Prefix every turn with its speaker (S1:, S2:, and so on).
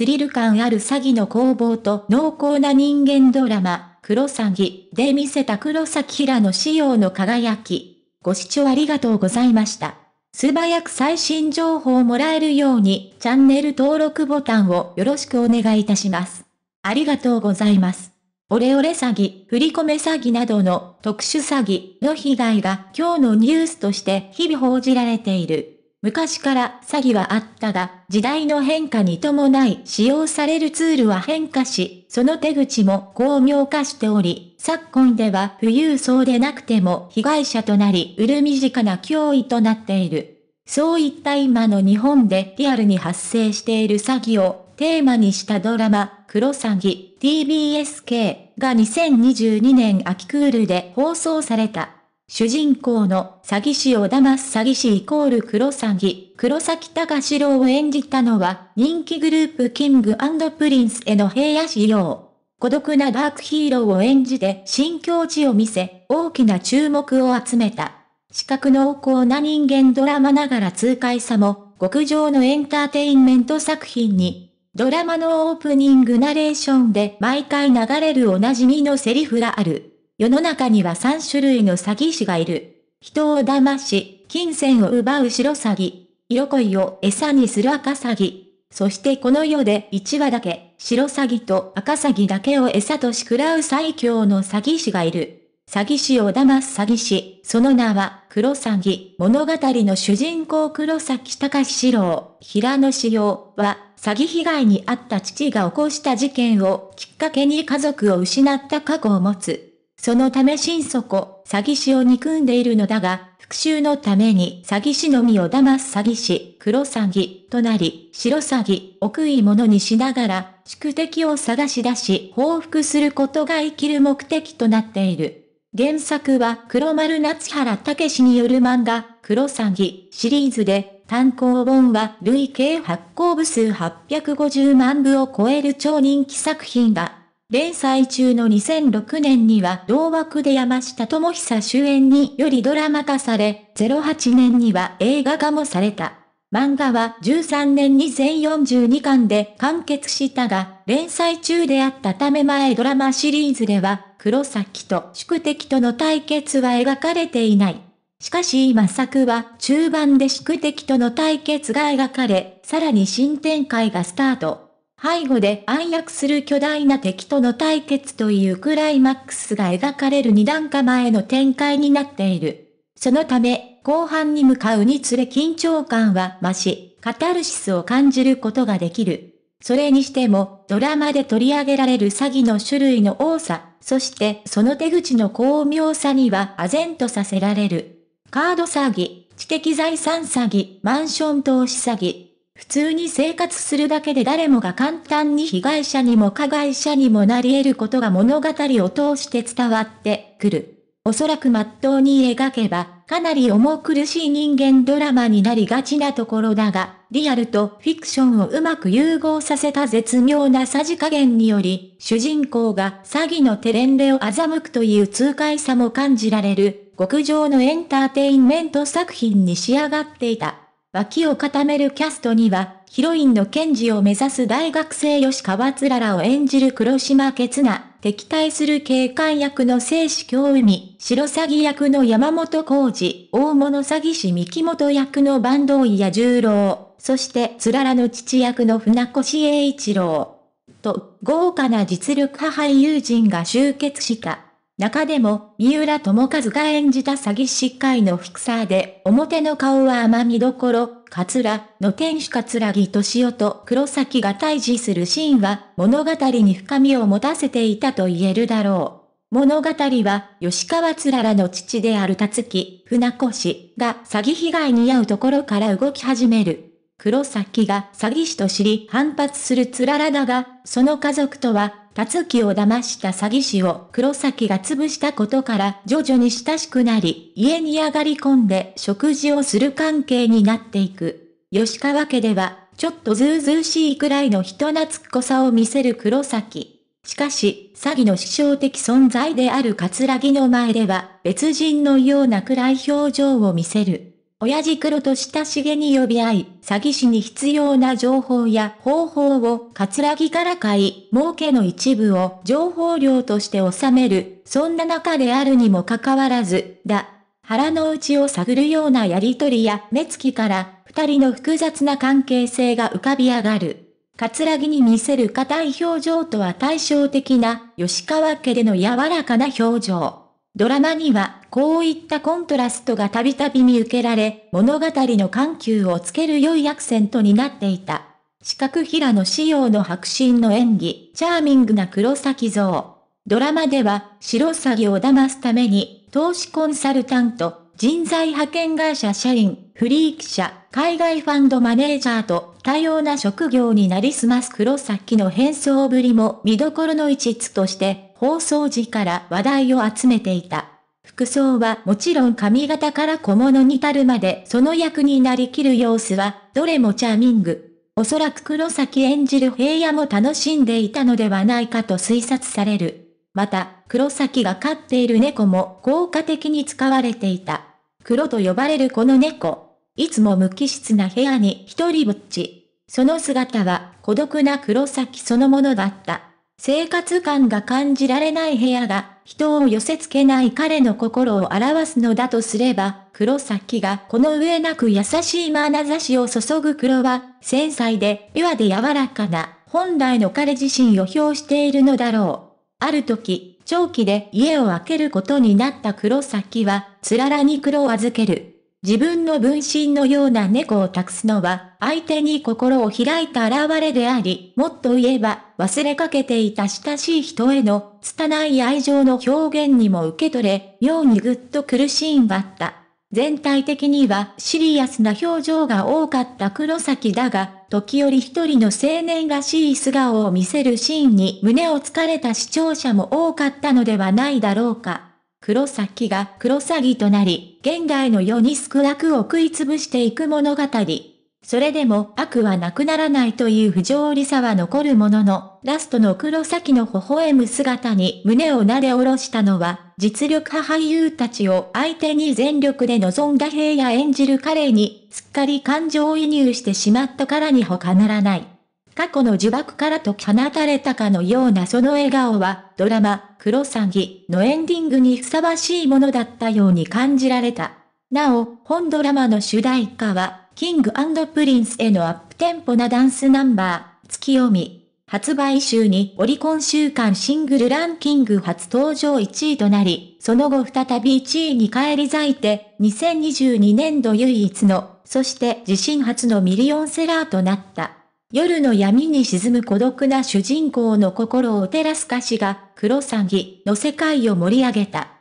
S1: スリル感ある詐欺の攻防と濃厚な人間ドラマ、黒詐欺で見せた黒崎平の仕様の輝き。ご視聴ありがとうございました。素早く最新情報をもらえるようにチャンネル登録ボタンをよろしくお願いいたします。ありがとうございます。オレオレ詐欺、振り込め詐欺などの特殊詐欺の被害が今日のニュースとして日々報じられている。昔から詐欺はあったが、時代の変化に伴い使用されるツールは変化し、その手口も巧妙化しており、昨今では富裕層でなくても被害者となり、売る身近な脅威となっている。そういった今の日本でリアルに発生している詐欺をテーマにしたドラマ、クロサギ TBSK が2022年秋クールで放送された。主人公の詐欺師を騙す詐欺師イコール黒詐欺、黒崎隆史郎を演じたのは、人気グループキングプリンスへの平野仕様。孤独なダークヒーローを演じて新境地を見せ、大きな注目を集めた。視覚濃厚な人間ドラマながら痛快さも、極上のエンターテインメント作品に。ドラマのオープニングナレーションで毎回流れるおなじみのセリフがある。世の中には3種類の詐欺師がいる。人を騙し、金銭を奪う白詐欺。色恋を餌にする赤詐欺。そしてこの世で1話だけ、白詐欺と赤詐欺だけを餌とし食らう最強の詐欺師がいる。詐欺師を騙す詐欺師、その名は、黒詐欺。物語の主人公黒崎隆史郎、平野志陽は、詐欺被害に遭った父が起こした事件をきっかけに家族を失った過去を持つ。そのため心底、詐欺師を憎んでいるのだが、復讐のために詐欺師のみを騙す詐欺師、黒詐欺となり、白詐欺、奥いものにしながら、宿敵を探し出し、報復することが生きる目的となっている。原作は黒丸夏原武による漫画、黒詐欺シリーズで、単行本は累計発行部数850万部を超える超人気作品だ。連載中の2006年には同枠で山下智久主演によりドラマ化され、08年には映画化もされた。漫画は13年に全42巻で完結したが、連載中であったため前ドラマシリーズでは、黒崎と宿敵との対決は描かれていない。しかし今作は中盤で宿敵との対決が描かれ、さらに新展開がスタート。背後で暗躍する巨大な敵との対決というクライマックスが描かれる二段構えの展開になっている。そのため、後半に向かうにつれ緊張感は増し、カタルシスを感じることができる。それにしても、ドラマで取り上げられる詐欺の種類の多さ、そしてその手口の巧妙さには唖然とさせられる。カード詐欺、知的財産詐欺、マンション投資詐欺、普通に生活するだけで誰もが簡単に被害者にも加害者にもなり得ることが物語を通して伝わってくる。おそらく真っ当に描けば、かなり重苦しい人間ドラマになりがちなところだが、リアルとフィクションをうまく融合させた絶妙なさじ加減により、主人公が詐欺のテレンレを欺くという痛快さも感じられる、極上のエンターテインメント作品に仕上がっていた。脇を固めるキャストには、ヒロインの検事を目指す大学生吉川津ららを演じる黒島ケツナ、敵対する警官役の静止京海、白詐欺役の山本浩二、大物詐欺師三木本役の坂東井や十郎、そしてつららの父役の船越英一郎。と、豪華な実力派俳優陣が集結した。中でも、三浦友和が演じた詐欺師会のフィクサーで、表の顔は甘みどころ、カツラの天使桂木敏夫と黒崎が対峙するシーンは、物語に深みを持たせていたと言えるだろう。物語は、吉川つららの父であるたつき、船越が詐欺被害に遭うところから動き始める。黒崎が詐欺師と知り反発するつららだが、その家族とはつきを騙した詐欺師を黒崎が潰したことから徐々に親しくなり、家に上がり込んで食事をする関係になっていく。吉川家では、ちょっとずうずうしいくらいの人懐っこさを見せる黒崎。しかし、詐欺の師匠的存在である葛城の前では、別人のような暗い表情を見せる。親父黒と親しげに呼び合い、詐欺師に必要な情報や方法をカツラギから買い、儲けの一部を情報量として収める、そんな中であるにもかかわらず、だ。腹の内を探るようなやりとりや目つきから、二人の複雑な関係性が浮かび上がる。カツラギに見せる硬い表情とは対照的な、吉川家での柔らかな表情。ドラマには、こういったコントラストがたびたび見受けられ、物語の緩急をつける良いアクセントになっていた。四角平野仕様の白真の演技、チャーミングな黒崎像。ドラマでは、白詐欺を騙すために、投資コンサルタント、人材派遣会社社員、フリー記者、海外ファンドマネージャーと、多様な職業になりすます黒崎の変装ぶりも見どころの一つとして、放送時から話題を集めていた。服装はもちろん髪型から小物に至るまでその役になりきる様子は、どれもチャーミング。おそらく黒崎演じる平野も楽しんでいたのではないかと推察される。また、黒崎が飼っている猫も効果的に使われていた。黒と呼ばれるこの猫。いつも無機質な部屋に一人ぼっち。その姿は孤独な黒崎そのものだった。生活感が感じられない部屋が人を寄せ付けない彼の心を表すのだとすれば、黒崎がこの上なく優しい眼差しを注ぐ黒は、繊細でピュアで柔らかな、本来の彼自身を表しているのだろう。ある時、長期で家を空けることになった黒崎は、つららに黒を預ける。自分の分身のような猫を託すのは、相手に心を開いた現れであり、もっと言えば、忘れかけていた親しい人への、拙い愛情の表現にも受け取れ、妙にぐっと苦しんばった。全体的にはシリアスな表情が多かった黒崎だが、時折一人の青年らしい素顔を見せるシーンに胸をつかれた視聴者も多かったのではないだろうか。黒崎が黒詐欺となり、現代の世にに少悪を食い潰していく物語。それでも悪はなくならないという不条理さは残るものの、ラストの黒崎の微笑む姿に胸をなで下ろしたのは、実力派俳優たちを相手に全力で臨んだ平野演じる彼に、すっかり感情移入してしまったからに他ならない。過去の呪縛から解き放たれたかのようなその笑顔は、ドラマ、クロサギのエンディングにふさわしいものだったように感じられた。なお、本ドラマの主題歌は、キングプリンスへのアップテンポなダンスナンバー、月読み。発売週にオリコン週間シングルランキング初登場1位となり、その後再び1位に返り咲いて、2022年度唯一の、そして自身初のミリオンセラーとなった。夜の闇に沈む孤独な主人公の心を照らす歌詞が、黒詐欺の世界を盛り上げた。